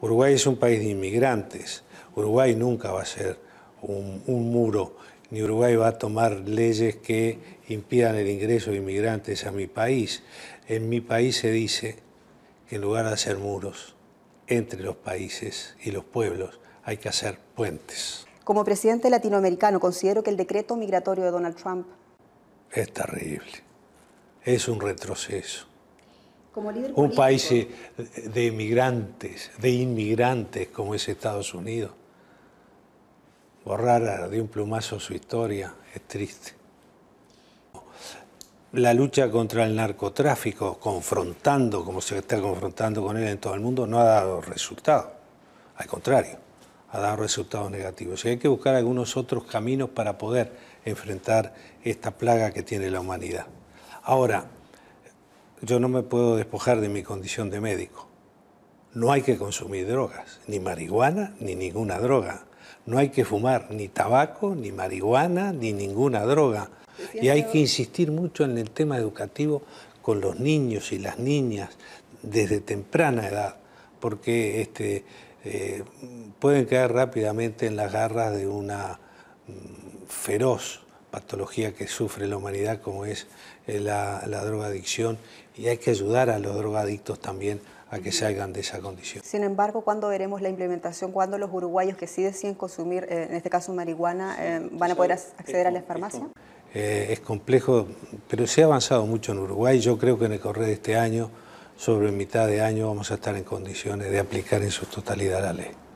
Uruguay es un país de inmigrantes. Uruguay nunca va a ser un, muro, ni Uruguay va a tomar leyes que impidan el ingreso de inmigrantes a mi país. En mi país se dice que en lugar de hacer muros entre los países y los pueblos, hay que hacer puentes. Como presidente latinoamericano, considero que el decreto migratorio de Donald Trump es terrible. Es un retroceso un país eh, de emigrantes, de inmigrantes como es Estados Unidos. Borrar de un plumazo su historia es triste. La lucha contra el narcotráfico, confrontando como se está confrontando con él en todo el mundo, no ha dado resultado. Al contrario, ha dado resultados negativos. Y hay que buscar algunos otros caminos para poder enfrentar esta plaga que tiene la humanidad. Ahora, yo no me puedo despojar de mi condición de médico. No hay que consumir drogas, ni marihuana, ni ninguna droga. No hay que fumar ni tabaco, ni marihuana, ni ninguna droga. Y hay que insistir mucho en el tema educativo con los niños y las niñas desde temprana edad, porque este, eh, pueden caer rápidamente en las garras de una mm, feroz patología que sufre la humanidad como es eh, la, drogadicción y hay que ayudar a los drogadictos también a que salgan de esa condición. Sin embargo, ¿cuándo veremos la implementación? ¿Cuándo los uruguayos que sí deciden consumir, eh, en este caso marihuana, eh, van a poder acceder a las farmacias? es complejo, pero se ha avanzado mucho en Uruguay. Yo creo que en el correr de este año, sobre mitad de año, vamos a estar en condiciones de aplicar en su totalidad la ley.